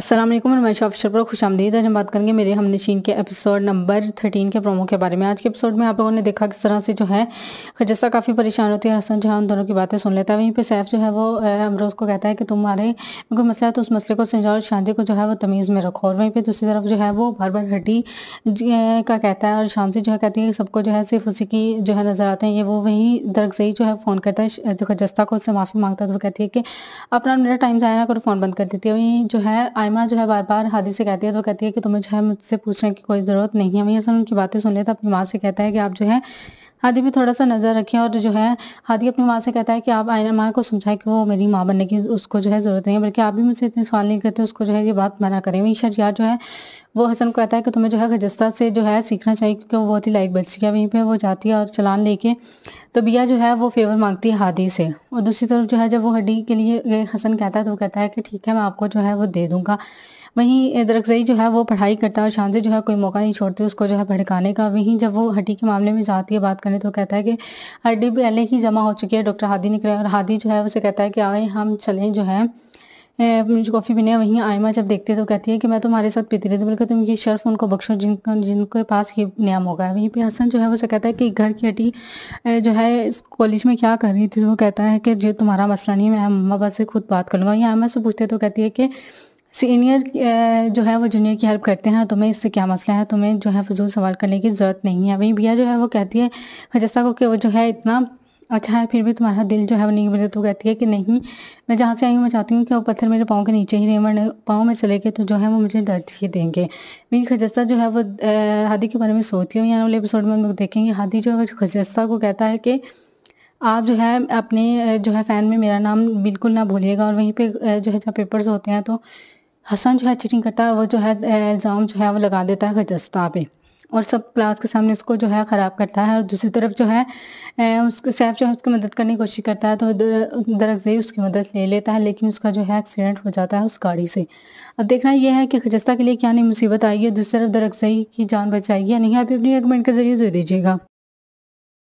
असलम मैं शॉप पर खुश आमदीद आज हम बात करेंगे मेरे हम नशीन के एपिसोड नंबर थर्टीन के प्रोमो के बारे में आज के एपिसोड में आप लोगों ने देखा किस तरह से जो है खजस्सा काफ़ी परेशान होती है हसन जहाँ उन दोनों की बातें सुन लेता है वहीं पे सैफ जो है वो अमरोज़ को कहता है कि तुम्हारे कोई मसला है तो उस मसले को समझाओ और शांति को जो है वो तमीज़ में रखो और वहीं पर दूसरी तरफ जो है वो बार बार हड्डी का कहता है और शांति जो है कहती है सबको जो है सिर्फ उसी की जो है नज़र आते हैं ये वो वहीं ही जो है फ़ोन करता है जो खजस्ता को उससे माफ़ी मांगता है तो वो कहती है कि अपना मेरा टाइम ज़ाया ना करो फ़ोन बंद कर देती है वहीं जो है आई साइमा जो है बार बार हादी से कहती है तो कहती है कि तुम्हें जो है मुझसे पूछने की कोई ज़रूरत नहीं है मैं ये उनकी बातें सुन लेता अपनी माँ से कहता है कि आप जो है हादी भी थोड़ा सा नज़र रखें और जो है हादी अपनी माँ से कहता है कि आप आयना माँ को समझाएं कि वो मेरी माँ बनने की उसको जो है ज़रूरत नहीं है बल्कि आप भी मुझसे इतने सवाल नहीं करते उसको जो है ये बात मना करें वहीं शरिया जो है वो हसन को कहता है कि तुम्हें जो है खजस्ता से जो है सीखना चाहिए क्योंकि वो बहुत ही लाइक बच्ची है वहीं पर वो जाती है और चलान लेके तो बिया जो है वो फेवर मांगती है हादी से और दूसरी तरफ जो है जब वो हड्डी के लिए हसन कहता है तो वो कहता है कि ठीक है मैं आपको जो है वो दे दूँगा वहीं दरकजई जो है वो पढ़ाई करता है और शांति जो है कोई मौका नहीं छोड़ती उसको जो है भड़काने का वहीं जब वो हड्डी के मामले में जाती है बात करने तो कहता है कि हड्डी पहले ही जमा हो चुकी है डॉक्टर हादी निकले और हादी जो है उसे कहता है कि आए हम चलें जो है मुझे कॉफ़ी पीने वहीं आयमा जब देखती है तो कहती है कि मैं तुम्हारे साथ पीती रहती बल्कि तुम ये शर्फ उनको बख्शो जिनका जिनके पास ये नियम होगा वहीं पे हसन जो है वो उसे कहता है कि घर की हटी जो है कॉलेज में क्या कर रही थी तो वो कहता है कि जो तुम्हारा मसला नहीं है मैं मम्मा बस से खुद बात कर लूँगा वहीं आयमा से पूछते तो कहती है कि सीनियर जो है वो जूनियर की हेल्प करते हैं तुम्हें इससे क्या मसला है तुम्हें जो है फजूल सवाल करने की ज़रूरत नहीं है वहीं भैया जो है वो कहती है खजस्ता को कि वो जो है इतना अच्छा है फिर भी तुम्हारा दिल जो है वो नहीं मिले तो कहती है कि नहीं मैं जहाँ से आई हूँ मैं चाहती हूँ कि वो पत्थर मेरे पाँव के नीचे ही रहे वरना पाँव में चले गए तो जो है वो मुझे दर्द ही देंगे मेरी खजस्ता जो है वो हादी के बारे में सोचती हूँ यहाँ वाले एपिसोड में हम लोग देखेंगे हादी जो है वो खजस्ता को कहता है कि आप जो है अपने जो है फ़ैन में मेरा नाम बिल्कुल ना भूलिएगा और वहीं पर जो है जब पेपर्स होते हैं तो हसन जो है चीटिंग करता है वो जो है इल्ज़ाम जो है वो लगा देता है खजस्ता पे और सब क्लास के सामने उसको जो है ख़राब करता है और दूसरी तरफ जो है उसको सैफ जो है उसकी मदद करने की कोशिश करता है तो दरअज़ई उसकी मदद ले लेता है लेकिन उसका जो है एक्सीडेंट हो जाता है उस गाड़ी से अब देखना यह है कि खजस्ता के लिए क्या नहीं मुसीबत आई है दूसरी तरफ दरअज़ई की जान बचाई है नहीं आप अपनी रिकमेंड के ज़रिए दे दीजिएगा